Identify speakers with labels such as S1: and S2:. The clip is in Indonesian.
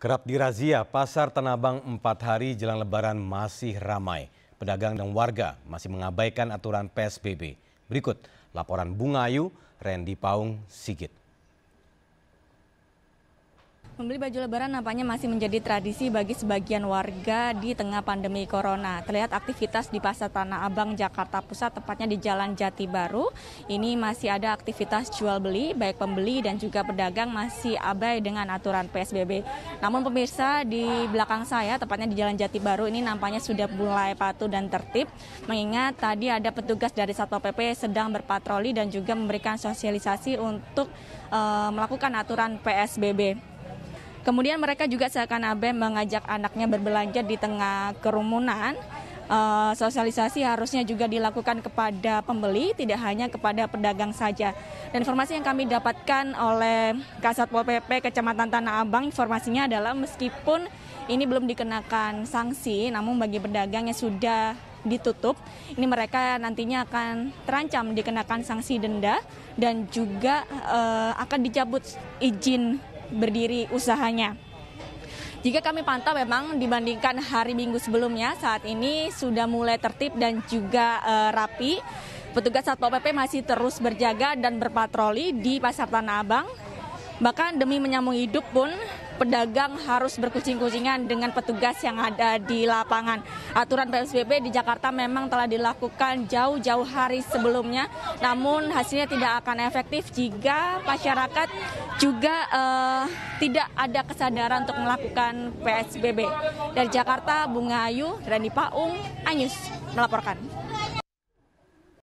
S1: Kerap dirazia, pasar Tanah Abang empat hari jelang lebaran masih ramai. Pedagang dan warga masih mengabaikan aturan PSBB. Berikut laporan Bunga Ayu, Randy Paung, Sigit.
S2: Membeli baju lebaran nampaknya masih menjadi tradisi bagi sebagian warga di tengah pandemi corona. Terlihat aktivitas di Pasar Tanah Abang, Jakarta Pusat, tepatnya di Jalan Jati Baru. Ini masih ada aktivitas jual beli, baik pembeli dan juga pedagang masih abai dengan aturan PSBB. Namun pemirsa di belakang saya, tepatnya di Jalan Jati Baru ini nampaknya sudah mulai patuh dan tertib. Mengingat tadi ada petugas dari Satpol PP sedang berpatroli dan juga memberikan sosialisasi untuk uh, melakukan aturan PSBB. Kemudian mereka juga seakan-akan mengajak anaknya berbelanja di tengah kerumunan. Uh, sosialisasi harusnya juga dilakukan kepada pembeli, tidak hanya kepada pedagang saja. Dan informasi yang kami dapatkan oleh Kasat Pol PP Kecamatan Tanah Abang, informasinya adalah meskipun ini belum dikenakan sanksi, namun bagi pedagang yang sudah ditutup, ini mereka nantinya akan terancam dikenakan sanksi denda dan juga uh, akan dicabut izin berdiri usahanya. Jika kami pantau memang dibandingkan hari Minggu sebelumnya saat ini sudah mulai tertib dan juga e, rapi. Petugas Satpol PP masih terus berjaga dan berpatroli di Pasar Tanah Abang. Bahkan demi menyambung hidup pun pedagang harus berkucing-kucingan dengan petugas yang ada di lapangan. Aturan PSBB di Jakarta memang telah dilakukan jauh-jauh hari sebelumnya, namun hasilnya tidak akan efektif jika masyarakat juga eh, tidak ada kesadaran untuk melakukan PSBB. Dari Jakarta, Bunga Ayu, Rani Paung, Anyus melaporkan.